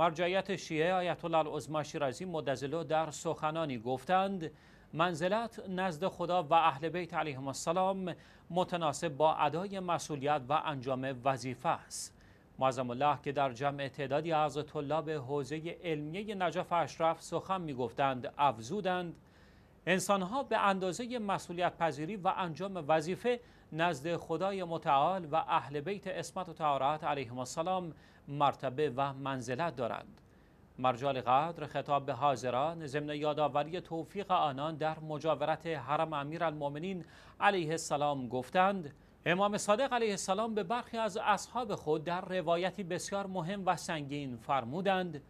مرجعیت شیعه آیت الله العظما شیرازی مدزلو در سخنانی گفتند منزلت نزد خدا و اهل بیت علیهم السلام متناسب با ادای مسئولیت و انجام وظیفه است معظم الله که در جمع تعدادی از طلاب حوزه علمیه نجف اشرف سخن می گفتند افزودند انسانها به اندازه مسئولیت پذیری و انجام وظیفه نزد خدای متعال و اهل بیت اسمت و تعارت علیهم السلام مرتبه و منزلت دارند مرجال قدر خطاب به حاضران ضمن یادآوری توفیق آنان در مجاورت حرم امیرالمؤمنین علیه السلام گفتند امام صادق علیه السلام به برخی از اصحاب خود در روایتی بسیار مهم و سنگین فرمودند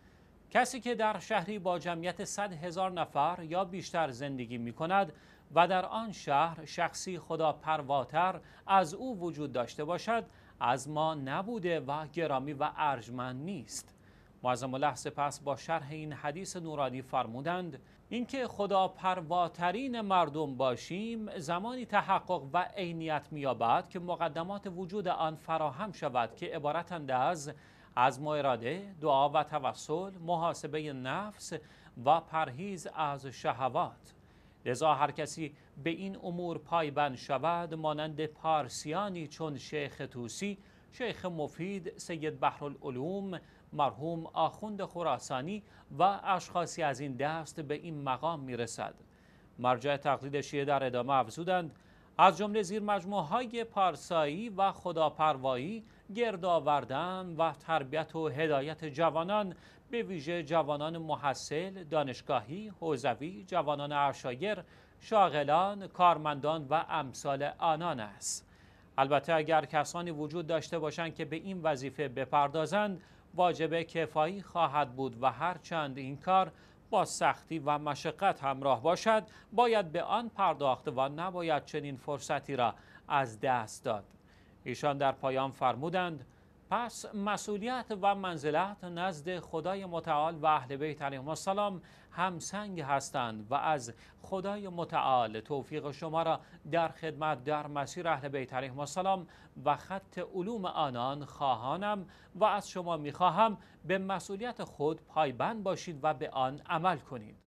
کسی که در شهری با جمعیت 100 هزار نفر یا بیشتر زندگی می کند و در آن شهر شخصی خدا پرواتر از او وجود داشته باشد از ما نبوده و گرامی و ارجمند نیست معظم الله سپس با شرح این حدیث نورانی فرمودند اینکه خدا پرواترین مردم باشیم زمانی تحقق و عینیت مییابد که مقدمات وجود آن فراهم شود که عبارتند از از ما اراده دعا و توسل محاسبه نفس و پرهیز از شهوات لذا هر کسی به این امور پایبند شود مانند پارسیانی چون شیخ توسی شیخ مفید سید بحرالعلوم مرحوم آخوند خراسانی و اشخاصی از این دست به این مقام میرسد مرجع تقلید شیعه در ادامه افزودند از جمله زیر مجموعه های پارسایی و خداپروایی گرد و تربیت و هدایت جوانان به ویژه جوانان محصل، دانشگاهی، حوزوی، جوانان ارشاگر، شاغلان، کارمندان و امثال آنان است. البته اگر کسانی وجود داشته باشند که به این وظیفه بپردازند واجب کفایی خواهد بود و هرچند این کار با سختی و مشقت همراه باشد باید به آن پرداخت و نباید چنین فرصتی را از دست داد ایشان در پایان فرمودند پس مسئولیت و منزلت نزد خدای متعال و اهل بیت علیهم السلام همسنگ هستند و از خدای متعال توفیق شما را در خدمت در مسیر اهل بیت علیهم السلام و خط علوم آنان خواهانم و از شما میخواهم به مسئولیت خود پایبند باشید و به آن عمل کنید